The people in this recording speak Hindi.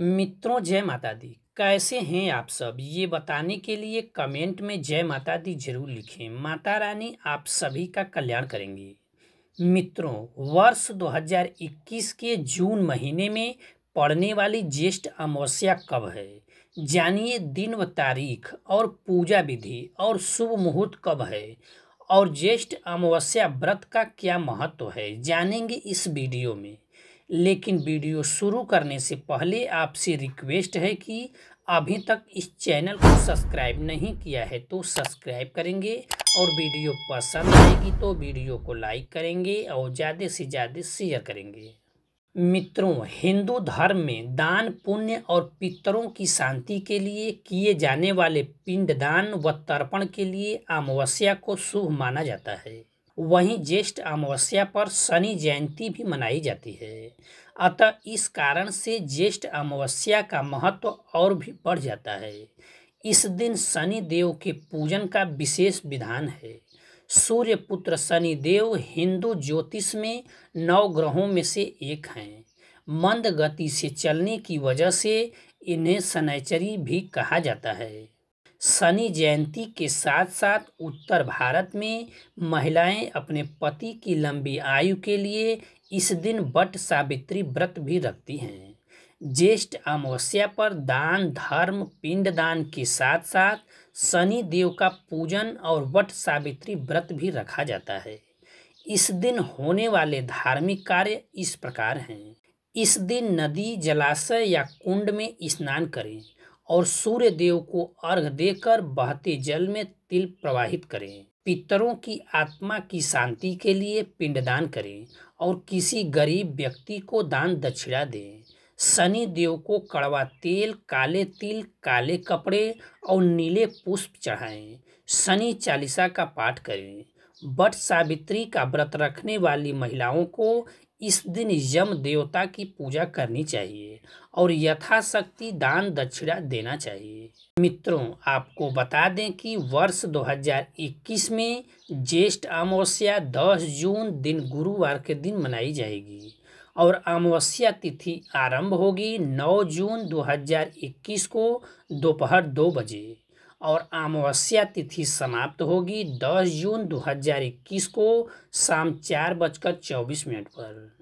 मित्रों जय माता दी कैसे हैं आप सब ये बताने के लिए कमेंट में जय माता दी जरूर लिखें माता रानी आप सभी का कल्याण करेंगी मित्रों वर्ष 2021 के जून महीने में पड़ने वाली ज्येष्ठ अमावस्या कब है जानिए दिन व तारीख और पूजा विधि और शुभ मुहूर्त कब है और ज्येष्ठ अमावस्या व्रत का क्या महत्व है जानेंगे इस वीडियो में लेकिन वीडियो शुरू करने से पहले आपसे रिक्वेस्ट है कि अभी तक इस चैनल को सब्सक्राइब नहीं किया है तो सब्सक्राइब करेंगे और वीडियो पसंद आएगी तो वीडियो को लाइक करेंगे और ज़्यादा से ज़्यादा शेयर करेंगे मित्रों हिंदू धर्म में दान पुण्य और पितरों की शांति के लिए किए जाने वाले पिंडदान व तर्पण के लिए अमावस्या को शुभ माना जाता है वहीं ज्येष्ठ अमावस्या पर शनि जयंती भी मनाई जाती है अतः इस कारण से ज्येष्ठ अमावस्या का महत्व और भी बढ़ जाता है इस दिन शनि देव के पूजन का विशेष विधान है सूर्य पुत्र शनि देव हिंदू ज्योतिष में नौ ग्रहों में से एक हैं मंद गति से चलने की वजह से इन्हें सनैचरी भी कहा जाता है शनि जयंती के साथ साथ उत्तर भारत में महिलाएं अपने पति की लंबी आयु के लिए इस दिन बट सावित्री व्रत भी रखती हैं ज्येष्ठ अमावस्या पर दान धर्म पिंडदान के साथ साथ शनि देव का पूजन और वट सावित्री व्रत भी रखा जाता है इस दिन होने वाले धार्मिक कार्य इस प्रकार हैं इस दिन नदी जलाशय या कुंड में स्नान करें और सूर्य देव को अर्घ देकर बहते जल में तिल प्रवाहित करें पितरों की आत्मा की शांति के लिए पिंडदान करें और किसी गरीब व्यक्ति को दान दक्षिणा दें शनि देव को कड़वा तेल काले तिल काले कपड़े और नीले पुष्प चढ़ाएं शनि चालीसा का पाठ करें बट सावित्री का व्रत रखने वाली महिलाओं को इस दिन यम देवता की पूजा करनी चाहिए और यथाशक्ति दान दक्षिणा देना चाहिए मित्रों आपको बता दें कि वर्ष 2021 में ज्येष्ठ अमावस्या 10 जून दिन गुरुवार के दिन मनाई जाएगी और अमावस्या तिथि आरंभ होगी 9 जून 2021 को दोपहर दो बजे और अमावस्या तिथि समाप्त होगी 10 जून 2021 को शाम चार बजकर चौबीस मिनट पर